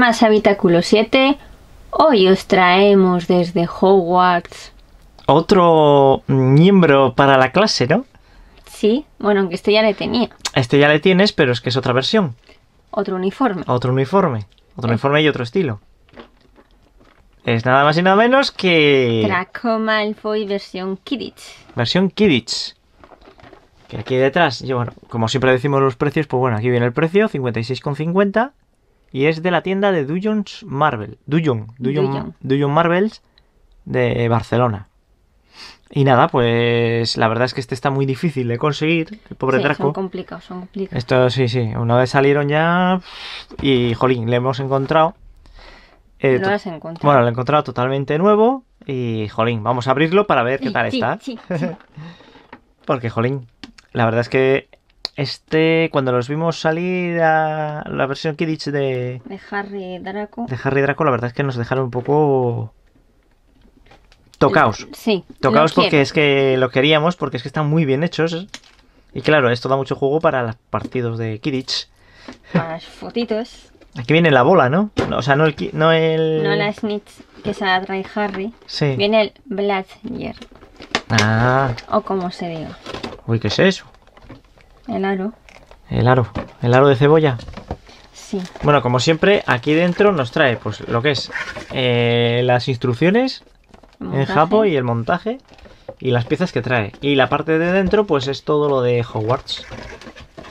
más Habitáculo 7. Hoy os traemos desde Hogwarts. Otro miembro para la clase, ¿no? Sí, bueno, aunque este ya le tenía. Este ya le tienes, pero es que es otra versión. Otro uniforme. Otro uniforme. Otro uniforme y otro estilo. Es nada más y nada menos que... Draco Malfoy versión Kidditch. Versión Kidditch. Que aquí detrás, yo, bueno, como siempre decimos los precios, pues bueno, aquí viene el precio, 56,50. Y es de la tienda de Dujons Marvel. Dujon, Duyon, Dujon Marvels de Barcelona. Y nada, pues la verdad es que este está muy difícil de conseguir, el pobre sí, Son complicados, son complicados. Esto sí, sí, una vez salieron ya y jolín, le hemos encontrado. Eh, has encontrado. Bueno, lo he encontrado totalmente nuevo y jolín, vamos a abrirlo para ver qué tal está. sí, sí. Porque jolín, la verdad es que este, cuando los vimos salir a la versión Kidditch de... De Harry Draco. De Harry Draco, la verdad es que nos dejaron un poco... Tocaos. Sí. Tocaos porque es que lo queríamos, porque es que están muy bien hechos. Y claro, esto da mucho juego para los partidos de Kidditch. Para las fotitos. Aquí viene la bola, ¿no? o sea, no el, no el... No la snitch que se la trae Harry. Sí. Viene el Bladger. Ah. O como se diga. Uy, ¿qué es eso? El aro. El aro. El aro de cebolla. Sí. Bueno, como siempre, aquí dentro nos trae pues lo que es eh, las instrucciones en Japo y el montaje y las piezas que trae. Y la parte de dentro pues es todo lo de Hogwarts.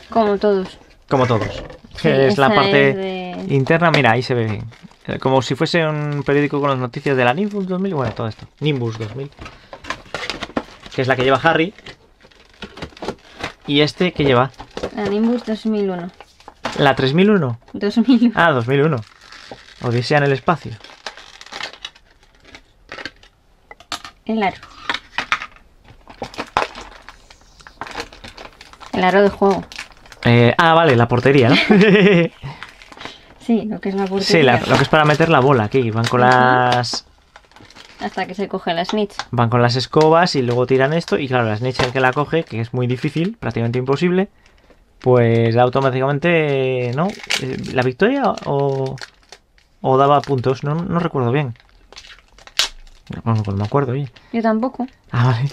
Como todos. Como todos. es la parte interna, mira, ahí se ve bien. Eh, como si fuese un periódico con las noticias de la Nimbus 2000, bueno, todo esto. Nimbus 2000. Que es la que lleva Harry, ¿Y este qué lleva? La Nimbus 2001. ¿La 3001? 2001. Ah, 2001. Odisea en el espacio. El aro. El aro de juego. Eh, ah, vale, la portería, ¿no? sí, lo que es la portería. Sí, lo que es para meter la bola aquí. Van con las hasta que se coge la snitch. Van con las escobas y luego tiran esto. Y claro, la snitch el que la coge, que es muy difícil, prácticamente imposible, pues automáticamente, ¿no? Eh, ¿La victoria o, o daba puntos? No, no recuerdo bien. No, no, me acuerdo bien. Yo tampoco. Ah, vale.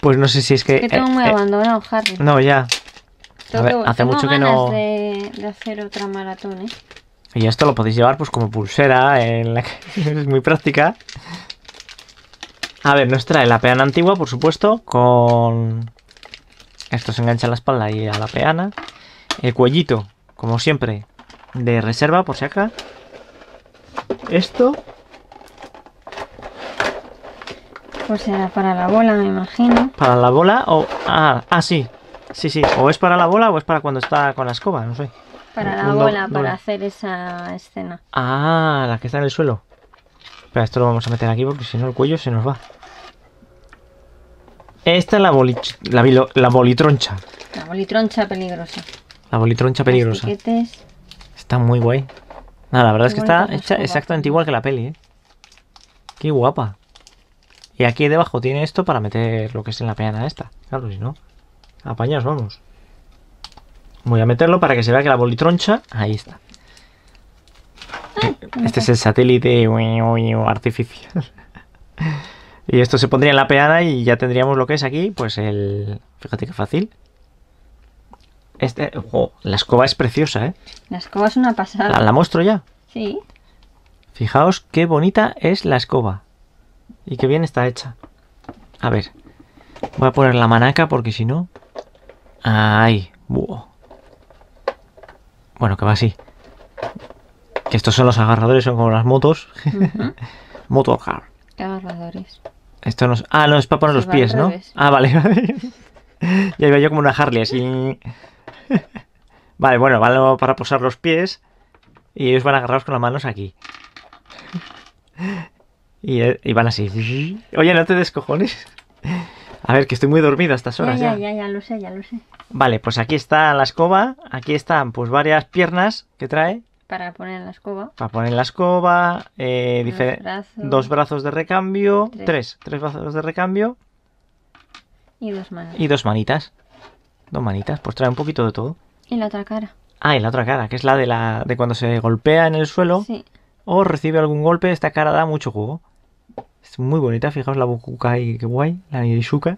Pues no sé si es que... Que tengo eh, muy eh, abandonado, Harry. No, ya. hace mucho que no... De, hacer otra maratón, ¿eh? Y esto lo podéis llevar pues como pulsera, en la... es muy práctica. A ver, nos trae la peana antigua, por supuesto, con... Esto se engancha a la espalda y a la peana. El cuellito, como siempre, de reserva, por si acaso. Esto. Pues será para la bola, me imagino. ¿Para la bola o...? Ah, ah, sí. Sí, sí. O es para la bola o es para cuando está con la escoba, no sé. Para la bola, para hacer esa escena. Ah, la que está en el suelo. Espera, esto lo vamos a meter aquí porque si no el cuello se nos va. Esta es la, la, bolitroncha. La bolitroncha peligrosa. La bolitroncha peligrosa. Está muy guay. Nada, la verdad es que está hecha exactamente igual que la peli, ¿eh? Qué guapa. Y aquí debajo tiene esto para meter lo que es en la peana esta. Claro, si no. apañas vamos. Voy a meterlo para que se vea que la bolitroncha... Ahí está. Este es el satélite artificial. y esto se pondría en la peana y ya tendríamos lo que es aquí, pues el... Fíjate qué fácil. Este... la escoba es preciosa, ¿eh? La escoba es una pasada. ¿La, muestro ya? Sí. Fijaos qué bonita es la escoba. Y qué bien está hecha. A ver. Voy a poner la manaca porque si no... ¡Ay! Bueno, que va así. Que estos son los agarradores, son como las motos. moto Motorcar. Agarradores. Esto no Ah, no, es para poner los pies, ¿no? Ah, vale, vale. ya iba yo como una Harley así. vale, bueno, vale para posar los pies. Y ellos van a agarrados con las manos aquí. Eh, y, van así. Oye, no te descojones. A ver, que estoy muy dormido a estas horas. Ya, ya, ya, ya, lo sé, ya lo sé. Vale, pues aquí está la escoba. Aquí están pues varias piernas que trae. Para poner la escoba. Para poner la escoba, eh, dos brazos de recambio, tres. tres. brazos de recambio. Y dos manitas. Y dos manitas. Dos manitas, pues trae un poquito de todo. Y la otra cara. Ah, y la otra cara, que es la de, la, de cuando se golpea en el suelo sí. o recibe algún golpe, esta cara da mucho juego. Es muy bonita, fijaos la bukuka y qué guay, la nirishuka.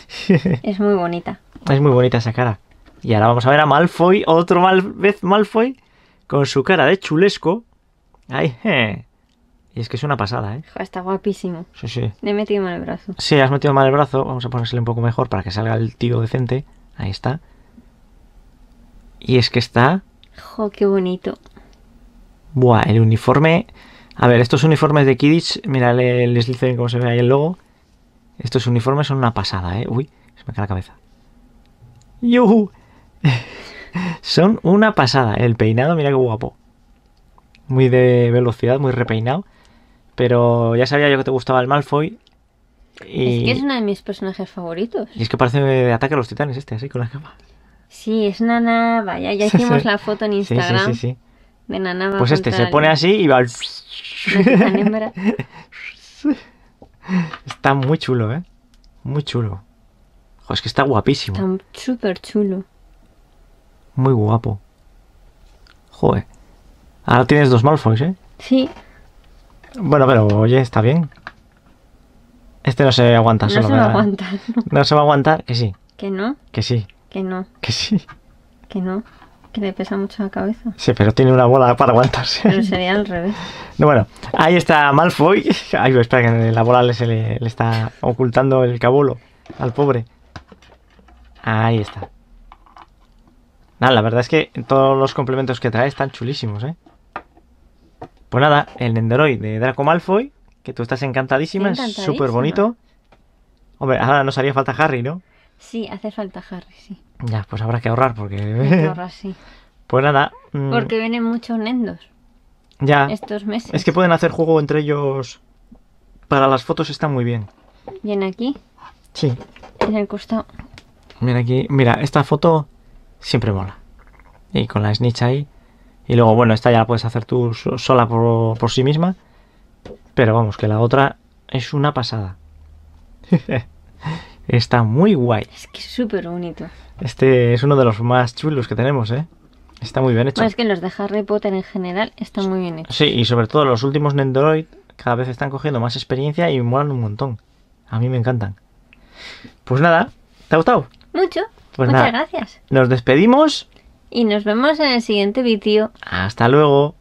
es muy bonita. Es muy bonita esa cara. Y ahora vamos a ver a Malfoy, otro mal vez Malfoy, con su cara de chulesco. Ay, je. Y es que es una pasada, ¿eh? Está guapísimo. Sí, sí. Le he metido mal el brazo. Sí, has metido mal el brazo. Vamos a ponérselo un poco mejor para que salga el tío decente. Ahí está. Y es que está. ¡Jo, qué bonito! Buah, el uniforme. A ver, estos uniformes de Kidditch, mira, les dice cómo se ve ahí el logo. Estos uniformes son una pasada, ¿eh? Uy, se me cae la cabeza. ¡Yuhu! Son una pasada. El peinado, mira qué guapo. Muy de velocidad, muy repeinado. Pero ya sabía yo que te gustaba el Malfoy. Y... Es que es uno de mis personajes favoritos. Y es que parece de ataque a los titanes este, así con la capa. Sí, es Nana Ya, hicimos la foto en Instagram. Sí, sí, sí. De Nanaba. pues este se pone así y va. Al... está muy chulo, ¿eh? Muy chulo. Joder, es que está guapísimo. Está súper chulo. Muy guapo. Joder. Ahora tienes dos Malfoys, ¿eh? Sí. Bueno, pero oye, está bien. Este no se aguanta solo. No se va a aguantar. No. se va a aguantar, que sí. Que no. Que sí. Que no. Que sí. Que no. Que le pesa mucho la cabeza. Sí, pero tiene una bola para aguantarse. Pero sería al revés. bueno, ahí está Malfoy. Ay, espera, que la bola le está ocultando el cabulo al pobre. Ahí está la verdad es que todos los complementos que trae están chulísimos, ¿eh? Pues nada, el Nenderoid de Draco Malfoy, que tú estás encantadísima, es súper bonito. Hombre, ahora nos haría falta Harry, ¿no? Sí, hace falta Harry, sí. Ya, pues habrá que ahorrar porque... ahorrar, sí. Pues nada... Mm. Porque vienen muchos Nendos. Ya. Estos meses. Es que pueden hacer juego entre ellos... Para las fotos están muy bien. ¿Y aquí? Sí. En el costado. Mira aquí, mira, esta foto siempre mola. Y con la snitch ahí. Y luego, bueno, esta ya la puedes hacer tú sola por, por sí misma. Pero vamos, que la otra es una pasada. Está muy guay. Es que es súper bonito. Este es uno de los más chulos que tenemos, ¿eh? Está muy bien hecho. es que los de Harry Potter en general están muy bien hechos. Sí, y sobre todo los últimos Nendoroid cada vez están cogiendo más experiencia y molan un montón. A mí me encantan. Pues nada, ¿te ha gustado? Mucho. Pues Muchas gracias. Nos despedimos. Y nos vemos en el siguiente vídeo. Hasta luego.